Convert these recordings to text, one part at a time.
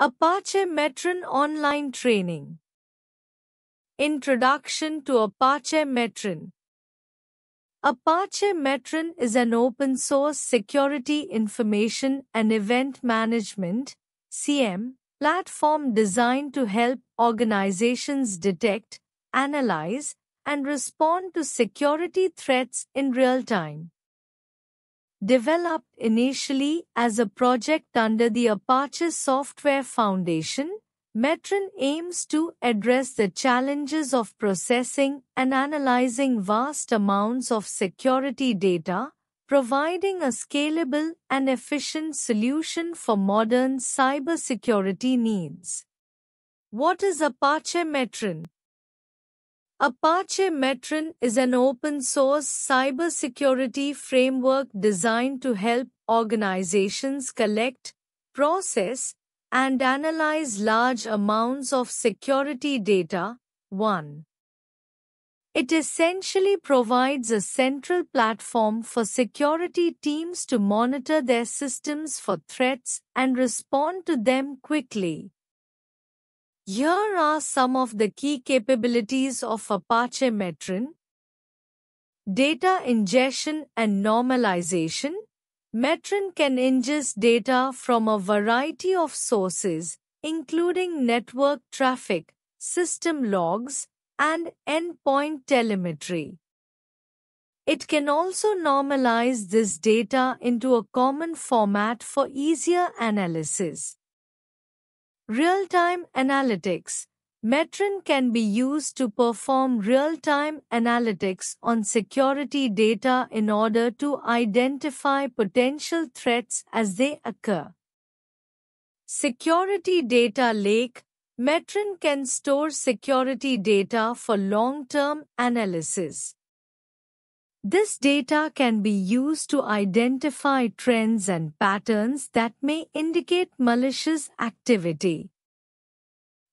Apache Metron Online Training Introduction to Apache Metron Apache Metron is an open-source security information and event management CM, platform designed to help organizations detect, analyze, and respond to security threats in real time. Developed initially as a project under the Apache Software Foundation, Metron aims to address the challenges of processing and analyzing vast amounts of security data, providing a scalable and efficient solution for modern cybersecurity needs. What is Apache Metron? Apache Metron is an open-source cybersecurity framework designed to help organizations collect, process, and analyze large amounts of security data. 1. It essentially provides a central platform for security teams to monitor their systems for threats and respond to them quickly. Here are some of the key capabilities of Apache Metron. Data ingestion and normalization. Metron can ingest data from a variety of sources, including network traffic, system logs, and endpoint telemetry. It can also normalize this data into a common format for easier analysis. Real-time analytics. Metron can be used to perform real-time analytics on security data in order to identify potential threats as they occur. Security Data Lake Metron can store security data for long-term analysis. This data can be used to identify trends and patterns that may indicate malicious activity.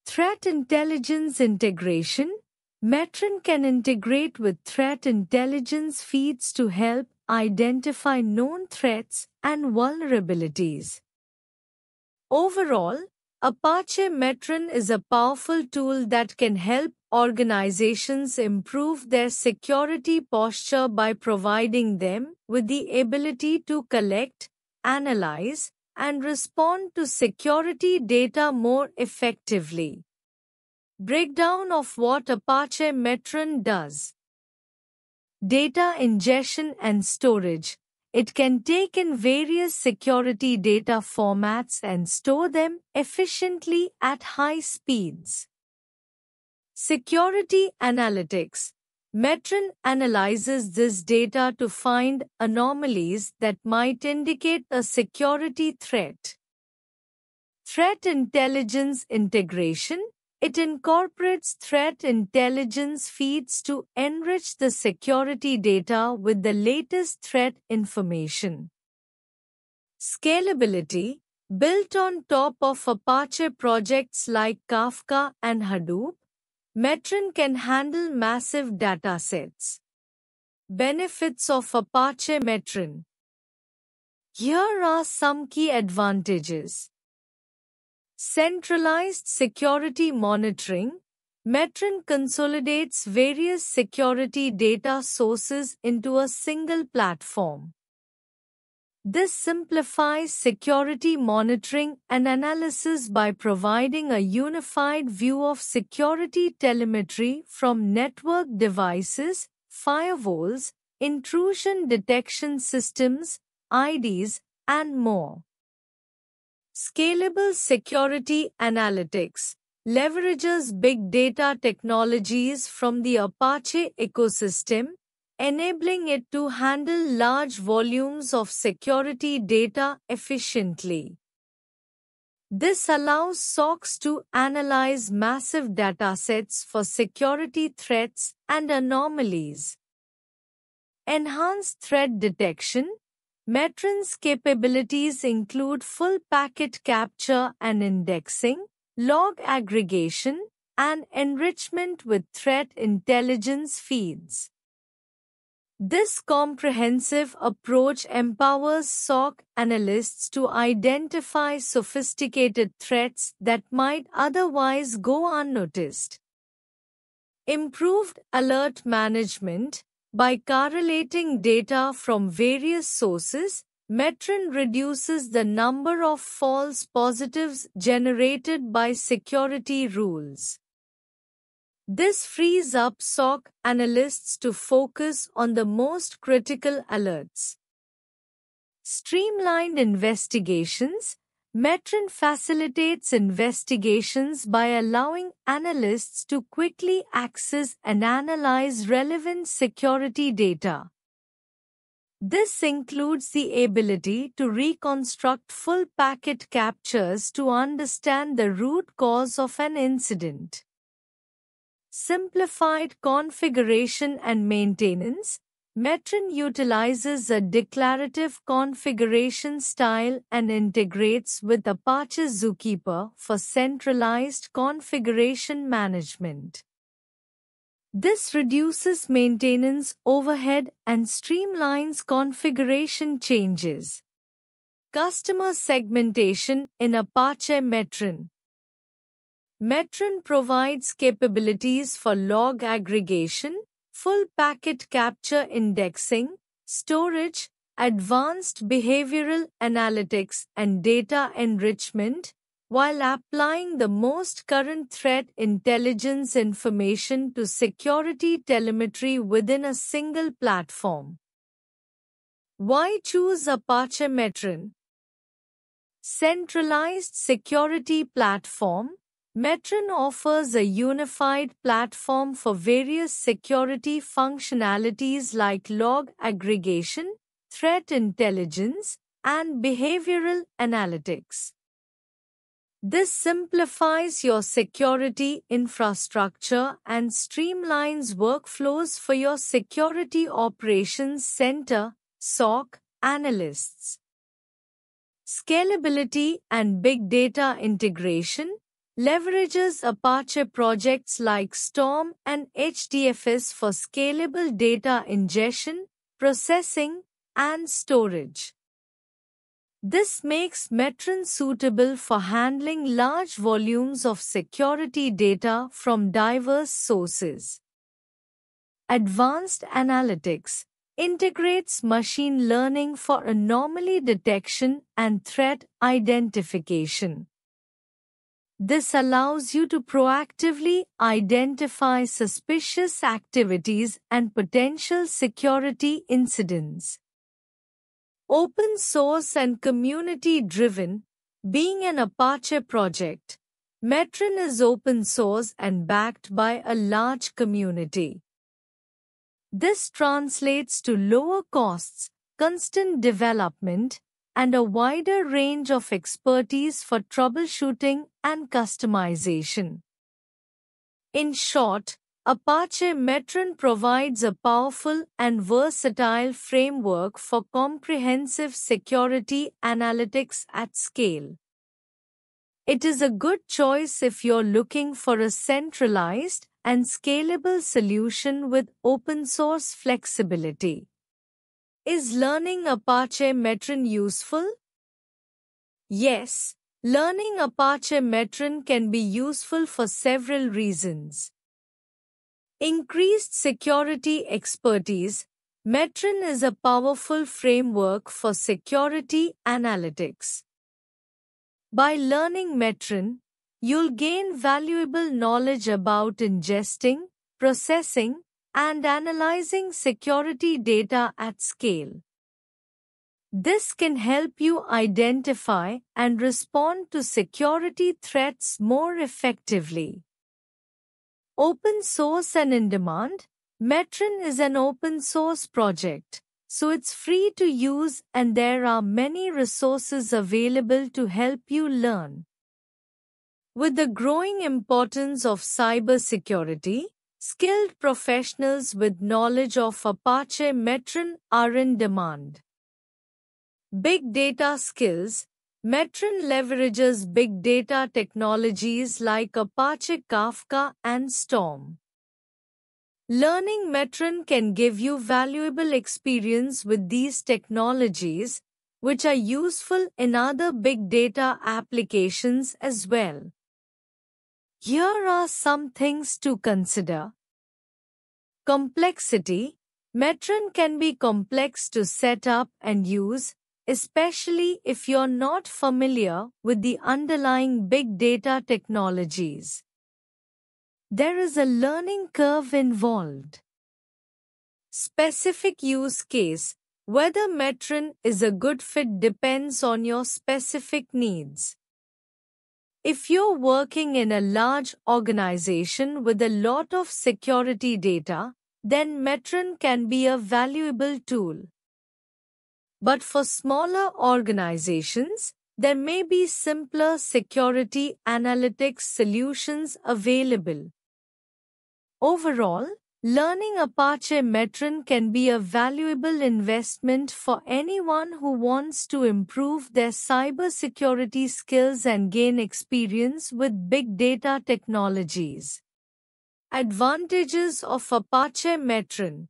Threat intelligence integration Metron can integrate with threat intelligence feeds to help identify known threats and vulnerabilities. Overall, Apache Metron is a powerful tool that can help organizations improve their security posture by providing them with the ability to collect, analyze, and respond to security data more effectively. Breakdown of what Apache Metron does. Data ingestion and storage. It can take in various security data formats and store them efficiently at high speeds. Security Analytics Metron analyzes this data to find anomalies that might indicate a security threat. Threat Intelligence Integration It incorporates threat intelligence feeds to enrich the security data with the latest threat information. Scalability Built on top of Apache projects like Kafka and Hadoop, Metron can handle massive datasets. Benefits of Apache Metron Here are some key advantages. Centralized security monitoring. Metron consolidates various security data sources into a single platform. This simplifies security monitoring and analysis by providing a unified view of security telemetry from network devices, firewalls, intrusion detection systems, IDs, and more. Scalable security analytics leverages big data technologies from the Apache ecosystem enabling it to handle large volumes of security data efficiently. This allows SOCs to analyze massive datasets for security threats and anomalies. Enhanced threat detection. Metron's capabilities include full packet capture and indexing, log aggregation, and enrichment with threat intelligence feeds. This comprehensive approach empowers SOC analysts to identify sophisticated threats that might otherwise go unnoticed. Improved alert management by correlating data from various sources, Metron reduces the number of false positives generated by security rules. This frees up SOC analysts to focus on the most critical alerts. Streamlined investigations Metron facilitates investigations by allowing analysts to quickly access and analyze relevant security data. This includes the ability to reconstruct full packet captures to understand the root cause of an incident simplified configuration and maintenance, Metron utilizes a declarative configuration style and integrates with Apache Zookeeper for centralized configuration management. This reduces maintenance overhead and streamlines configuration changes. Customer segmentation in Apache Metron Metron provides capabilities for log aggregation, full packet capture indexing, storage, advanced behavioral analytics and data enrichment, while applying the most current threat intelligence information to security telemetry within a single platform. Why choose Apache Metron? Centralized security platform Metron offers a unified platform for various security functionalities like log aggregation, threat intelligence, and behavioral analytics. This simplifies your security infrastructure and streamlines workflows for your Security Operations Center SOC analysts. Scalability and big data integration leverages Apache projects like Storm and HDFS for scalable data ingestion, processing, and storage. This makes Metron suitable for handling large volumes of security data from diverse sources. Advanced Analytics integrates machine learning for anomaly detection and threat identification. This allows you to proactively identify suspicious activities and potential security incidents. Open source and community driven, being an Apache project, Metron is open source and backed by a large community. This translates to lower costs, constant development, and a wider range of expertise for troubleshooting and customization. In short, Apache Metron provides a powerful and versatile framework for comprehensive security analytics at scale. It is a good choice if you're looking for a centralized and scalable solution with open source flexibility. Is learning Apache Metron useful? Yes, learning Apache Metron can be useful for several reasons. Increased security expertise. Metron is a powerful framework for security analytics. By learning Metron, you'll gain valuable knowledge about ingesting, processing, and analyzing security data at scale. This can help you identify and respond to security threats more effectively. Open source and in demand, Metron is an open source project, so it's free to use and there are many resources available to help you learn. With the growing importance of cybersecurity, Skilled professionals with knowledge of Apache Metron are in demand. Big data skills Metron leverages big data technologies like Apache Kafka and Storm. Learning Metron can give you valuable experience with these technologies, which are useful in other big data applications as well. Here are some things to consider. Complexity. Metron can be complex to set up and use, especially if you're not familiar with the underlying big data technologies. There is a learning curve involved. Specific use case. Whether Metron is a good fit depends on your specific needs. If you're working in a large organization with a lot of security data, then Metron can be a valuable tool. But for smaller organizations, there may be simpler security analytics solutions available. Overall, Learning Apache Metron can be a valuable investment for anyone who wants to improve their cybersecurity skills and gain experience with big data technologies. Advantages of Apache Metron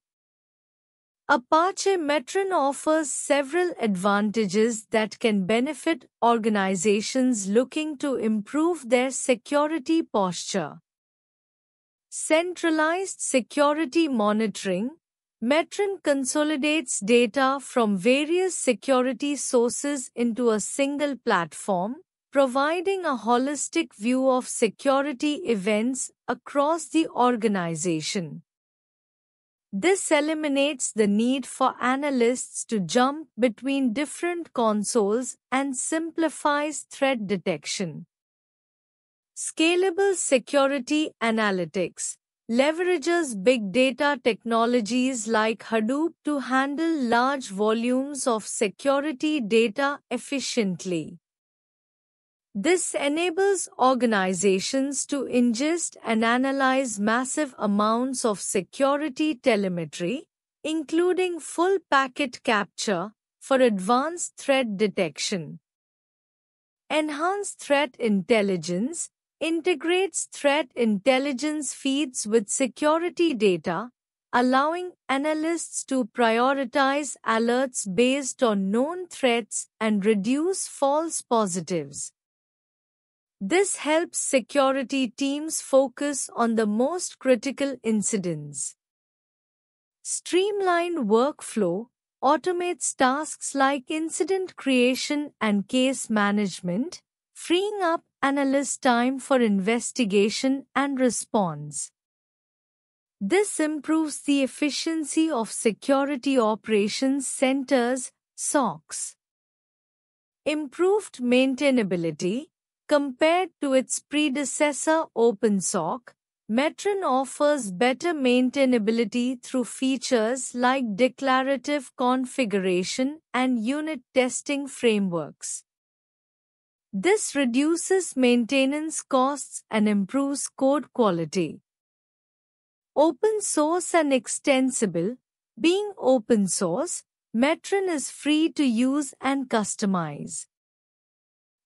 Apache Metron offers several advantages that can benefit organizations looking to improve their security posture. Centralized security monitoring. Metron consolidates data from various security sources into a single platform, providing a holistic view of security events across the organization. This eliminates the need for analysts to jump between different consoles and simplifies threat detection. Scalable Security Analytics leverages big data technologies like Hadoop to handle large volumes of security data efficiently. This enables organizations to ingest and analyze massive amounts of security telemetry, including full packet capture, for advanced threat detection. Enhanced threat intelligence integrates threat intelligence feeds with security data, allowing analysts to prioritize alerts based on known threats and reduce false positives. This helps security teams focus on the most critical incidents. Streamlined workflow automates tasks like incident creation and case management, freeing up analyst time for investigation and response. This improves the efficiency of Security Operations Centers SOCs. Improved maintainability compared to its predecessor OpenSOC, Metron offers better maintainability through features like declarative configuration and unit testing frameworks. This reduces maintenance costs and improves code quality. Open source and extensible. Being open source, Metron is free to use and customize.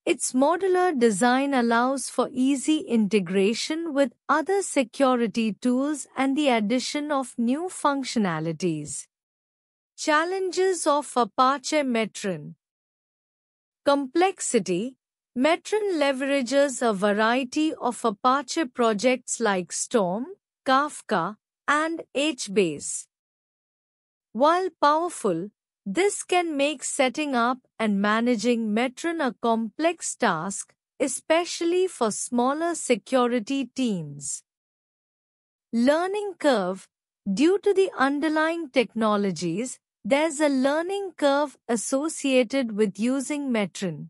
Its modular design allows for easy integration with other security tools and the addition of new functionalities. Challenges of Apache Metron Complexity Metron leverages a variety of Apache projects like Storm, Kafka, and HBase. While powerful, this can make setting up and managing Metron a complex task, especially for smaller security teams. Learning curve Due to the underlying technologies, there's a learning curve associated with using Metron.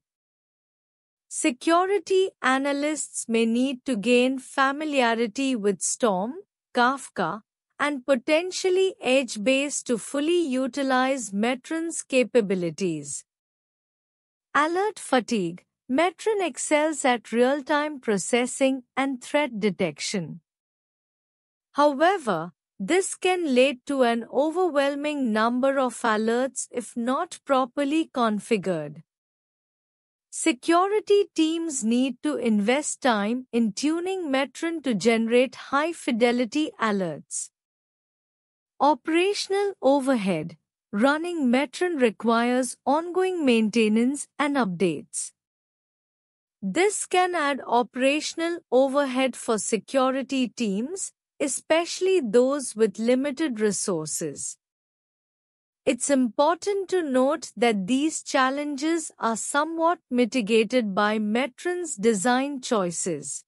Security analysts may need to gain familiarity with Storm, Kafka, and potentially Edgebase to fully utilize Metron's capabilities. Alert fatigue. Metron excels at real-time processing and threat detection. However, this can lead to an overwhelming number of alerts if not properly configured. Security teams need to invest time in tuning Metron to generate high fidelity alerts. Operational overhead Running Metron requires ongoing maintenance and updates. This can add operational overhead for security teams, especially those with limited resources. It's important to note that these challenges are somewhat mitigated by Metron's design choices.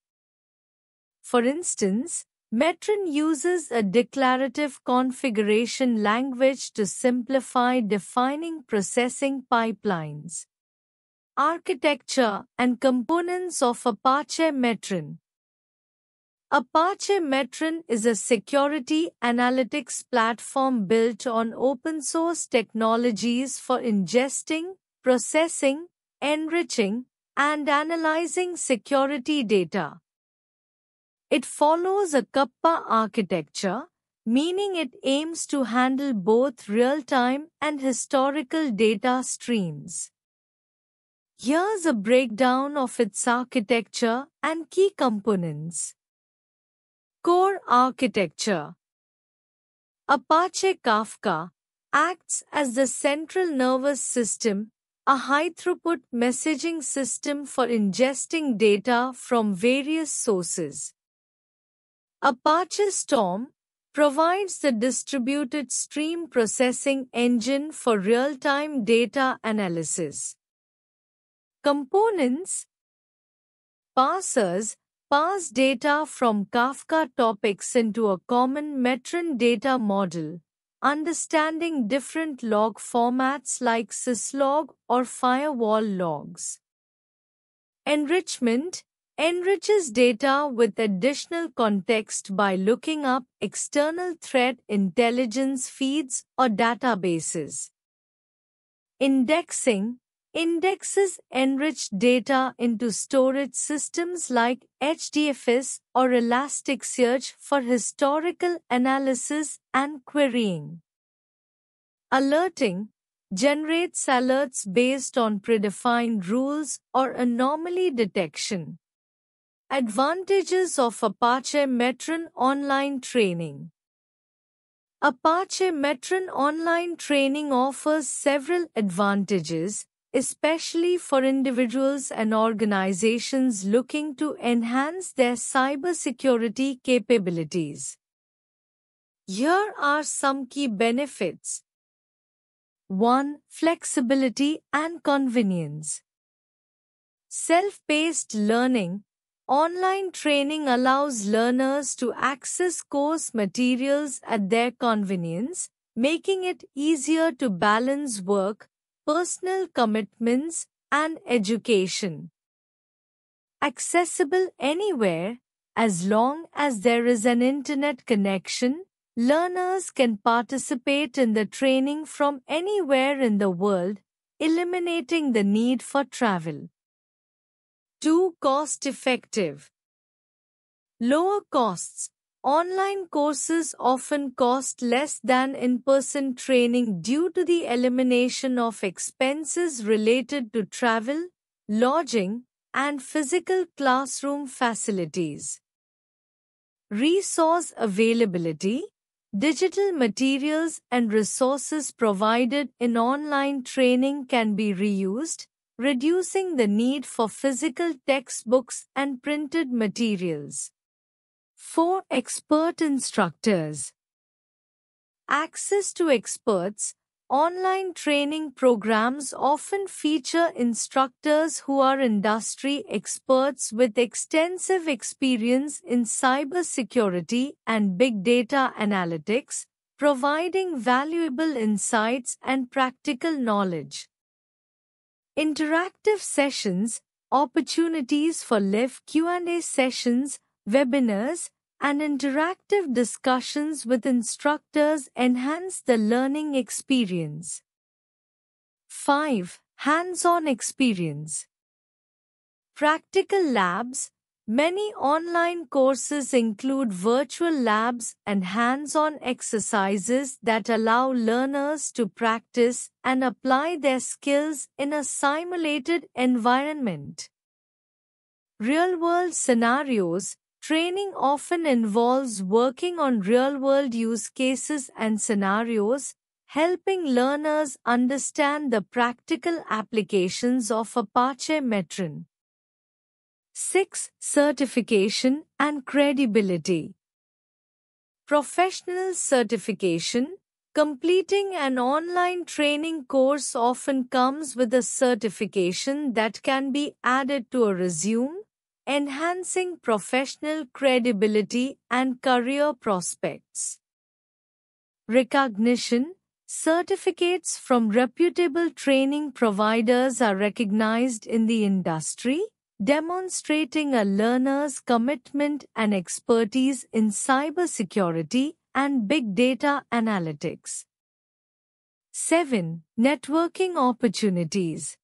For instance, Metron uses a declarative configuration language to simplify defining processing pipelines, architecture, and components of Apache Metron. Apache Metron is a security analytics platform built on open source technologies for ingesting, processing, enriching, and analyzing security data. It follows a Kappa architecture, meaning it aims to handle both real-time and historical data streams. Here's a breakdown of its architecture and key components. Core architecture Apache Kafka acts as the central nervous system, a high-throughput messaging system for ingesting data from various sources. Apache Storm provides the distributed stream processing engine for real-time data analysis. Components Parsers Pass data from Kafka topics into a common metron data model, understanding different log formats like syslog or firewall logs. Enrichment enriches data with additional context by looking up external threat intelligence feeds or databases. Indexing Indexes enrich data into storage systems like HDFS or Elasticsearch for historical analysis and querying. Alerting generates alerts based on predefined rules or anomaly detection. Advantages of Apache Metron Online Training Apache Metron Online Training offers several advantages, especially for individuals and organizations looking to enhance their cybersecurity capabilities. Here are some key benefits. 1. Flexibility and convenience. Self-paced learning Online training allows learners to access course materials at their convenience, making it easier to balance work, personal commitments, and education. Accessible anywhere, as long as there is an internet connection, learners can participate in the training from anywhere in the world, eliminating the need for travel. 2. Cost effective. Lower costs, Online courses often cost less than in-person training due to the elimination of expenses related to travel, lodging, and physical classroom facilities. Resource availability, digital materials and resources provided in online training can be reused, reducing the need for physical textbooks and printed materials. 4. Expert instructors. Access to experts. Online training programs often feature instructors who are industry experts with extensive experience in cybersecurity and big data analytics, providing valuable insights and practical knowledge. Interactive sessions, opportunities for live Q&A sessions, webinars, and interactive discussions with instructors enhance the learning experience. 5. Hands-on experience. Practical labs. Many online courses include virtual labs and hands-on exercises that allow learners to practice and apply their skills in a simulated environment. Real-world scenarios Training often involves working on real-world use cases and scenarios, helping learners understand the practical applications of Apache Metron. 6. Certification and credibility. Professional certification Completing an online training course often comes with a certification that can be added to a resume, enhancing professional credibility and career prospects. Recognition Certificates from reputable training providers are recognized in the industry, demonstrating a learner's commitment and expertise in cybersecurity and big data analytics. 7. Networking opportunities.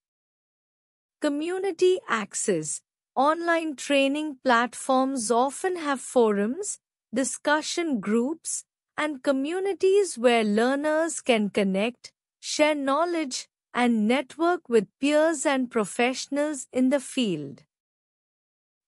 Community access Online training platforms often have forums, discussion groups, and communities where learners can connect, share knowledge, and network with peers and professionals in the field.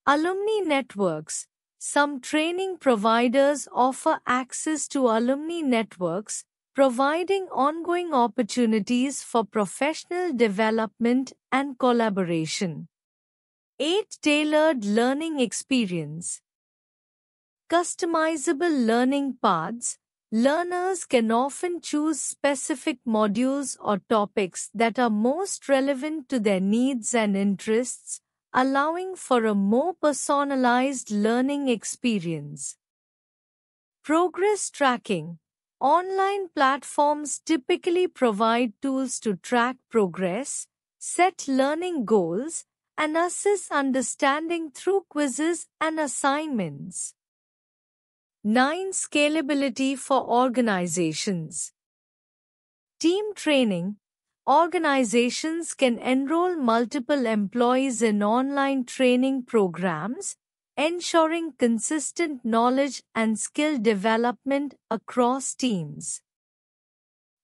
Alumni networks. Some training providers offer access to alumni networks, providing ongoing opportunities for professional development and collaboration. 8. Tailored learning experience. Customizable learning paths. Learners can often choose specific modules or topics that are most relevant to their needs and interests, allowing for a more personalized learning experience. Progress tracking. Online platforms typically provide tools to track progress, set learning goals, and assess understanding through quizzes and assignments. 9. Scalability for organizations. Team training. Organizations can enroll multiple employees in online training programs, ensuring consistent knowledge and skill development across teams.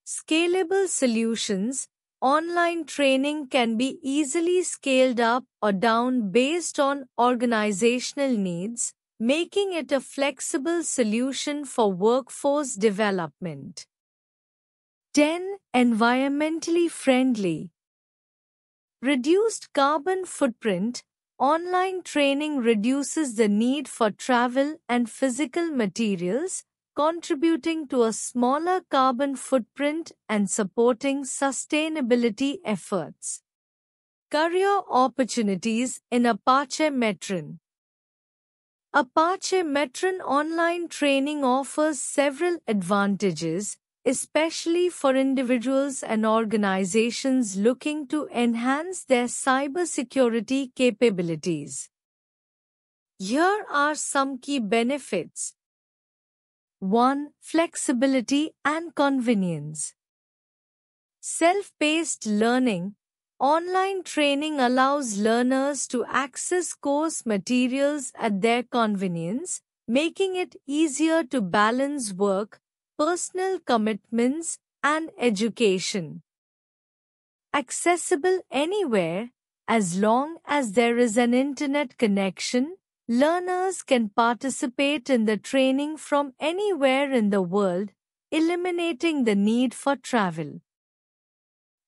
Scalable solutions online training can be easily scaled up or down based on organizational needs, making it a flexible solution for workforce development. 10. Environmentally friendly. Reduced carbon footprint. Online training reduces the need for travel and physical materials, contributing to a smaller carbon footprint and supporting sustainability efforts. Career opportunities in Apache Metron Apache Metron online training offers several advantages, especially for individuals and organizations looking to enhance their cybersecurity capabilities. Here are some key benefits 1. Flexibility and convenience. Self-paced learning. Online training allows learners to access course materials at their convenience, making it easier to balance work, personal commitments, and education. Accessible anywhere, as long as there is an internet connection Learners can participate in the training from anywhere in the world, eliminating the need for travel.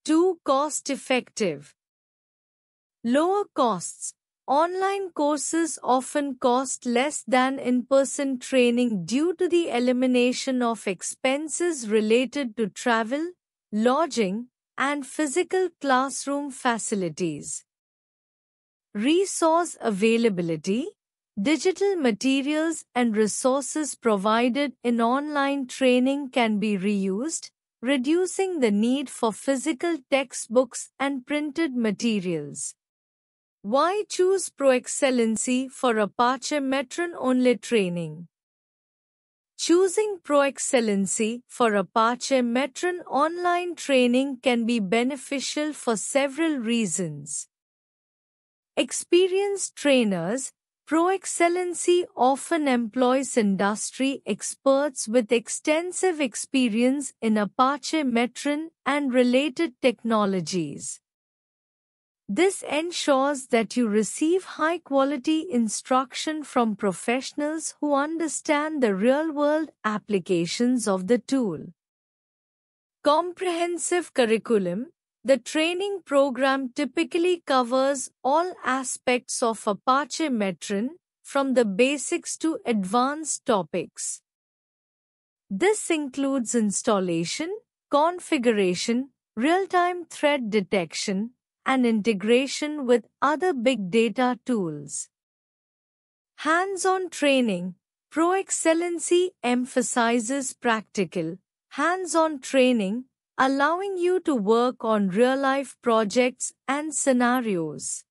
2. Cost effective. Lower costs. Online courses often cost less than in-person training due to the elimination of expenses related to travel, lodging, and physical classroom facilities. Resource availability Digital materials and resources provided in online training can be reused, reducing the need for physical textbooks and printed materials. Why choose ProExcellency for Apache Metron only training? Choosing ProExcellency for Apache Metron online training can be beneficial for several reasons. Experienced trainers Pro Excellency often employs industry experts with extensive experience in Apache Metron and related technologies. This ensures that you receive high quality instruction from professionals who understand the real world applications of the tool. Comprehensive curriculum the training program typically covers all aspects of Apache Metron, from the basics to advanced topics. This includes installation, configuration, real-time threat detection, and integration with other big data tools. Hands-on training, Pro Excellency emphasizes practical, hands-on training allowing you to work on real-life projects and scenarios.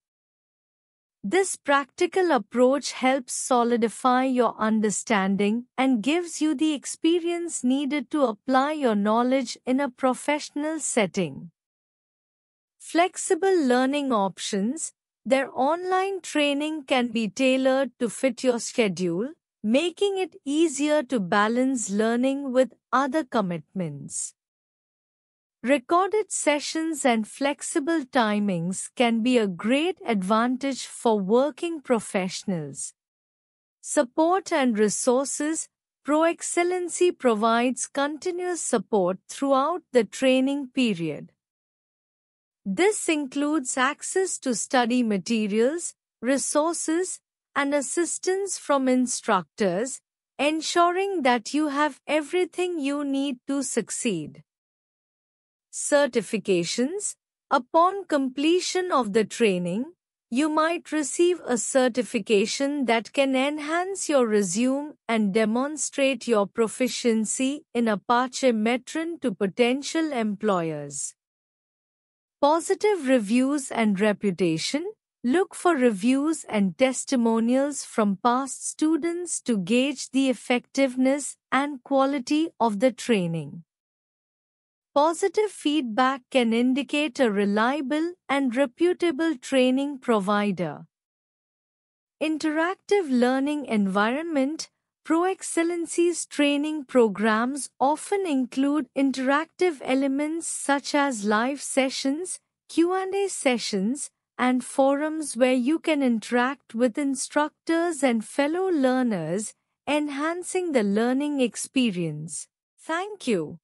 This practical approach helps solidify your understanding and gives you the experience needed to apply your knowledge in a professional setting. Flexible learning options, their online training can be tailored to fit your schedule, making it easier to balance learning with other commitments. Recorded sessions and flexible timings can be a great advantage for working professionals. Support and resources ProExcellency provides continuous support throughout the training period. This includes access to study materials, resources, and assistance from instructors, ensuring that you have everything you need to succeed certifications. Upon completion of the training, you might receive a certification that can enhance your resume and demonstrate your proficiency in Apache Metron to potential employers. Positive reviews and reputation. Look for reviews and testimonials from past students to gauge the effectiveness and quality of the training. Positive feedback can indicate a reliable and reputable training provider. Interactive learning environment Pro Excellency's training programs often include interactive elements such as live sessions, Q&A sessions, and forums where you can interact with instructors and fellow learners, enhancing the learning experience. Thank you.